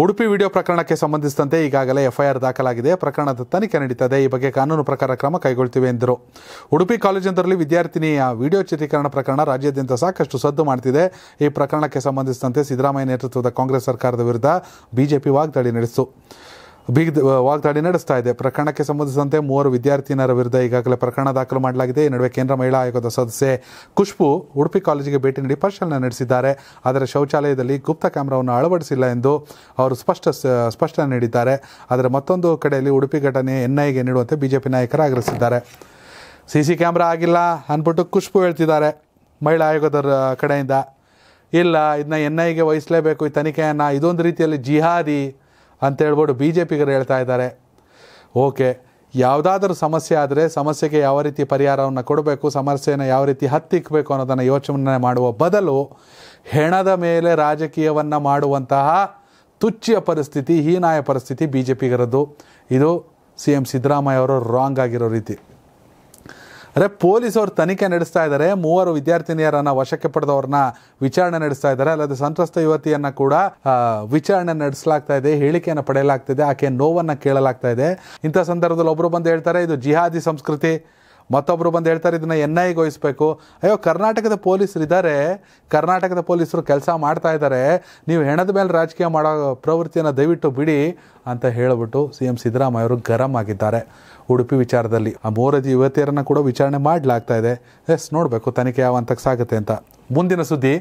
Udupi video ಪ್ರಕರಣಕ್ಕೆ ಸಂಬಂಧಿಸಿದಂತೆ ಈಗಾಗಲೇ ಎಫ್ಐಆರ್ ದಾಖಲಾಗಿದೆ ಪ್ರಕರಣದ ತನಿಖೆ ನಡೀತದೆ ಈ ಬಗ್ಗೆ ಕಾನೂನು ಪ್ರಕಾರ ಕ್ರಮ ಕೈಗೊಳ್ಳುತ್ತಿವೆ ಎಂದರು ಉಡುಪಿ ಕಾಲೇಜೊಂದರಲ್ಲಿ ವಿದ್ಯಾರ್ಥಿನಿಯ ವಿಡಿಯೋ ಚಿತ್ರೀಕರಣ ಪ್ರಕರಣ ರಾಜ್ಯಾದ್ಯಂತ ಸಾಕಷ್ಟು ಸದ್ದು ಮಾಡುತ್ತಿದೆ ಈ ಪ್ರಕರಣಕ್ಕೆ ಸಂಬಂಧಿಸಿದಂತೆ ಸಿದ್ದರಾಮಯ್ಯ ನೇತೃತ್ವದ ಕಾಂಗ್ರೆಸ್ ಸರ್ಕಾರದ ವಿರುದ್ಧ ಬಿಜೆಪಿ ವಾಗ್ದಾಳಿ ನಡೆಸಿತು ಬೀಗ ವಾಗ್ದಾಳಿ ನಡೆಸ್ತಾ ಇದೆ ಪ್ರಕರಣಕ್ಕೆ ಸಂಬಂಧಿಸಿದಂತೆ ಮೂವರು ವಿದ್ಯಾರ್ಥಿನಿಯರ ವಿರುದ್ಧ ಈಗಾಗಲೇ ಪ್ರಕರಣ ದಾಖಲು ಮಾಡಲಾಗಿದೆ ಈ ನಡುವೆ ಕೇಂದ್ರ ಮಹಿಳಾ ಆಯೋಗದ ಸದಸ್ಯೆ ಖುಷ್ಬು ಉಡುಪಿ ಕಾಲೇಜಿಗೆ ಭೇಟಿ ನೀಡಿ ಪರಿಶೀಲನೆ ನಡೆಸಿದ್ದಾರೆ ಆದರೆ ಶೌಚಾಲಯದಲ್ಲಿ ಗುಪ್ತ ಕ್ಯಾಮ್ರಾವನ್ನು ಅಳವಡಿಸಿಲ್ಲ ಎಂದು ಅವರು ಸ್ಪಷ್ಟ ಸ್ಪಷ್ಟನೆ ನೀಡಿದ್ದಾರೆ ಆದರೆ ಮತ್ತೊಂದು ಕಡೆಯಲ್ಲಿ ಉಡುಪಿ ಘಟನೆ ಎನ್ಐಗೆ ನೀಡುವಂತೆ ಬಿಜೆಪಿ ನಾಯಕರು ಆಗ್ರಹಿಸಿದ್ದಾರೆ ಸಿ ಸಿ ಆಗಿಲ್ಲ ಅಂದ್ಬಿಟ್ಟು ಖುಷ್ಬು ಹೇಳ್ತಿದ್ದಾರೆ ಮಹಿಳಾ ಆಯೋಗದ ಕಡೆಯಿಂದ ಇಲ್ಲ ಇದನ್ನ ಎನ್ ಐಗೆ ವಹಿಸಲೇಬೇಕು ಈ ತನಿಖೆಯನ್ನು ಇದೊಂದು ರೀತಿಯಲ್ಲಿ ಜಿಹಾದಿ ಅಂತ ಹೇಳ್ಬೋದು ಬಿ ಜೆ ಪಿಗರು ಹೇಳ್ತಾ ಇದ್ದಾರೆ ಓಕೆ ಯಾವುದಾದ್ರೂ ಸಮಸ್ಯೆ ಆದರೆ ಸಮಸ್ಯೆಗೆ ಯಾವ ರೀತಿ ಪರಿಹಾರವನ್ನು ಕೊಡಬೇಕು ಸಮಸ್ಯೆಯನ್ನು ಯಾವ ರೀತಿ ಹತ್ತಿಕ್ಕಬೇಕು ಅನ್ನೋದನ್ನು ಯೋಚನೆ ಮಾಡುವ ಬದಲು ಹೆಣದ ಮೇಲೆ ರಾಜಕೀಯವನ್ನು ಮಾಡುವಂತಹ ತುಚ್ಚಿಯ ಪರಿಸ್ಥಿತಿ ಹೀನಾಯ ಪರಿಸ್ಥಿತಿ ಬಿ ಜೆ ಪಿಗರದ್ದು ಇದು ಸಿ ಎಂ ಸಿದ್ದರಾಮಯ್ಯ ಅವರು ರಾಂಗ್ ಆಗಿರೋ ರೀತಿ ಅಂದರೆ ಪೊಲೀಸವರು ತನಿಖೆ ನಡೆಸ್ತಾ ಇದ್ದಾರೆ ಮೂವರು ವಿದ್ಯಾರ್ಥಿನಿಯರನ್ನ ವಶಕ್ಕೆ ಪಡೆದವ್ರನ್ನ ವಿಚಾರಣೆ ನಡೆಸ್ತಾ ಇದ್ದಾರೆ ಅಲ್ಲದೆ ಸಂತ್ರಸ್ತ ಯುವತಿಯನ್ನ ಕೂಡ ವಿಚಾರಣೆ ನಡೆಸಲಾಗ್ತಾ ಇದೆ ಹೇಳಿಕೆಯನ್ನು ಪಡೆಯಲಾಗ್ತಿದೆ ಆಕೆ ನೋವನ್ನು ಕೇಳಲಾಗ್ತಾ ಇದೆ ಇಂಥ ಸಂದರ್ಭದಲ್ಲಿ ಒಬ್ಬರು ಬಂದು ಹೇಳ್ತಾರೆ ಇದು ಜಿಹಾದಿ ಸಂಸ್ಕೃತಿ ಮತ್ತೊಬ್ಬರು ಬಂದು ಹೇಳ್ತಾರೆ ಇದನ್ನು ಎನ್ ಗೆ ವಹಿಸ್ಬೇಕು ಅಯ್ಯೋ ಕರ್ನಾಟಕದ ಪೊಲೀಸರು ಇದ್ದಾರೆ ಕರ್ನಾಟಕದ ಪೊಲೀಸರು ಕೆಲಸ ಮಾಡ್ತಾ ಇದ್ದಾರೆ ನೀವು ಹೆಣದ ಮೇಲೆ ರಾಜಕೀಯ ಮಾಡೋ ಪ್ರವೃತ್ತಿಯನ್ನು ದಯವಿಟ್ಟು ಬಿಡಿ ಅಂತ ಹೇಳಿಬಿಟ್ಟು ಸಿ ಎಂ ಸಿದ್ದರಾಮಯ್ಯ ಅವರು ಗರಂ ಆಗಿದ್ದಾರೆ ಉಡುಪಿ ವಿಚಾರದಲ್ಲಿ ಆ ಮೂರದಿ ಯುವತಿಯರನ್ನು ಕೂಡ ವಿಚಾರಣೆ ಮಾಡಲಾಗ್ತಾ ಇದೆ ಎಸ್ ನೋಡಬೇಕು ತನಿಖೆ ಯಾವ ಸಾಗುತ್ತೆ ಅಂತ ಮುಂದಿನ ಸುದ್ದಿ